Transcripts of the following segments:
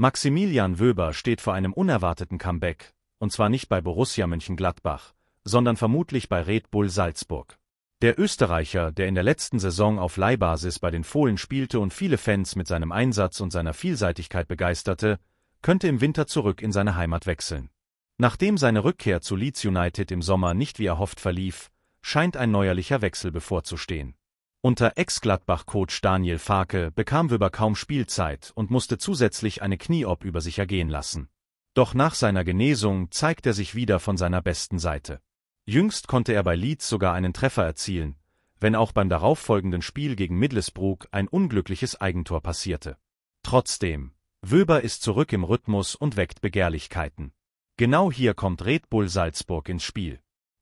Maximilian Wöber steht vor einem unerwarteten Comeback, und zwar nicht bei Borussia Mönchengladbach, sondern vermutlich bei Red Bull Salzburg. Der Österreicher, der in der letzten Saison auf Leihbasis bei den Fohlen spielte und viele Fans mit seinem Einsatz und seiner Vielseitigkeit begeisterte, könnte im Winter zurück in seine Heimat wechseln. Nachdem seine Rückkehr zu Leeds United im Sommer nicht wie erhofft verlief, scheint ein neuerlicher Wechsel bevorzustehen. Unter Ex-Gladbach-Coach Daniel Farke bekam Wöber kaum Spielzeit und musste zusätzlich eine Knieop über sich ergehen lassen. Doch nach seiner Genesung zeigt er sich wieder von seiner besten Seite. Jüngst konnte er bei Leeds sogar einen Treffer erzielen, wenn auch beim darauffolgenden Spiel gegen Middlesbrough ein unglückliches Eigentor passierte. Trotzdem, Wöber ist zurück im Rhythmus und weckt Begehrlichkeiten. Genau hier kommt Red Bull Salzburg ins Spiel.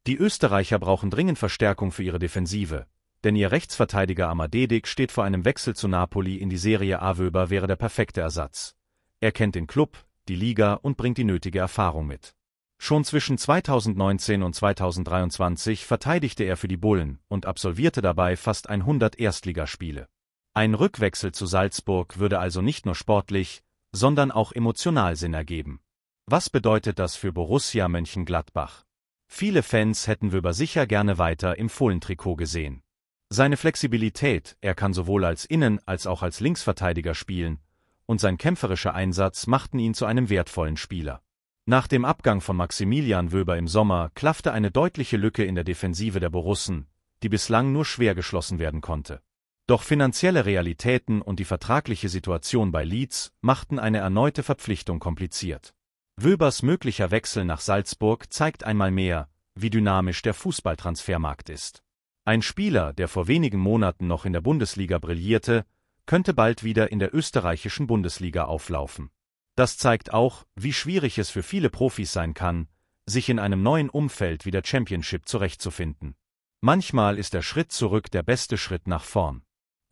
Die Österreicher brauchen dringend Verstärkung für ihre Defensive, denn ihr Rechtsverteidiger Amadedik steht vor einem Wechsel zu Napoli in die Serie A. Wöber wäre der perfekte Ersatz. Er kennt den Klub, die Liga und bringt die nötige Erfahrung mit. Schon zwischen 2019 und 2023 verteidigte er für die Bullen und absolvierte dabei fast 100 Erstligaspiele. Ein Rückwechsel zu Salzburg würde also nicht nur sportlich, sondern auch emotional Sinn ergeben. Was bedeutet das für Borussia Mönchengladbach? Viele Fans hätten Wöber sicher gerne weiter im Fohlentrikot gesehen. Seine Flexibilität, er kann sowohl als Innen- als auch als Linksverteidiger spielen, und sein kämpferischer Einsatz machten ihn zu einem wertvollen Spieler. Nach dem Abgang von Maximilian Wöber im Sommer klaffte eine deutliche Lücke in der Defensive der Borussen, die bislang nur schwer geschlossen werden konnte. Doch finanzielle Realitäten und die vertragliche Situation bei Leeds machten eine erneute Verpflichtung kompliziert. Wöbers möglicher Wechsel nach Salzburg zeigt einmal mehr, wie dynamisch der Fußballtransfermarkt ist. Ein Spieler, der vor wenigen Monaten noch in der Bundesliga brillierte, könnte bald wieder in der österreichischen Bundesliga auflaufen. Das zeigt auch, wie schwierig es für viele Profis sein kann, sich in einem neuen Umfeld wie der Championship zurechtzufinden. Manchmal ist der Schritt zurück der beste Schritt nach vorn.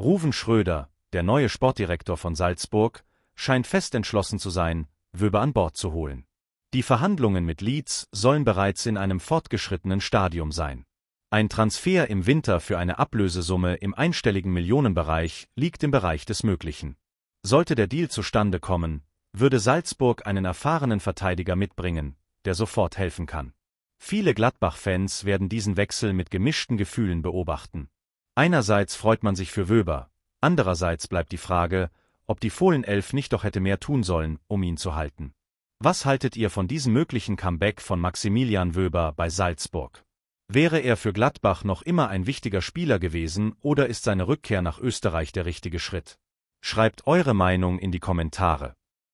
Ruven Schröder, der neue Sportdirektor von Salzburg, scheint fest entschlossen zu sein, Wöber an Bord zu holen. Die Verhandlungen mit Leeds sollen bereits in einem fortgeschrittenen Stadium sein. Ein Transfer im Winter für eine Ablösesumme im einstelligen Millionenbereich liegt im Bereich des Möglichen. Sollte der Deal zustande kommen, würde Salzburg einen erfahrenen Verteidiger mitbringen, der sofort helfen kann. Viele Gladbach-Fans werden diesen Wechsel mit gemischten Gefühlen beobachten. Einerseits freut man sich für Wöber, andererseits bleibt die Frage, ob die Fohlenelf nicht doch hätte mehr tun sollen, um ihn zu halten. Was haltet ihr von diesem möglichen Comeback von Maximilian Wöber bei Salzburg? Wäre er für Gladbach noch immer ein wichtiger Spieler gewesen oder ist seine Rückkehr nach Österreich der richtige Schritt? Schreibt eure Meinung in die Kommentare.